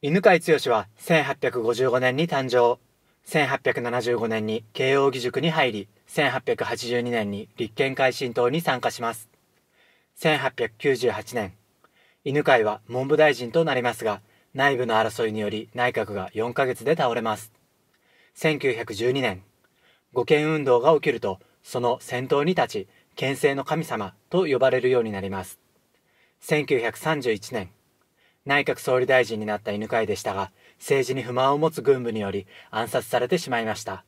犬飼剛は1855年に誕生。1875年に慶應義塾に入り、1882年に立憲改進党に参加します。1898年、犬飼は文部大臣となりますが、内部の争いにより内閣が4ヶ月で倒れます。1912年、護憲運動が起きると、その先頭に立ち、憲政の神様と呼ばれるようになります。1931年、内閣総理大臣になった犬飼でしたが、政治に不満を持つ軍部により暗殺されてしまいました。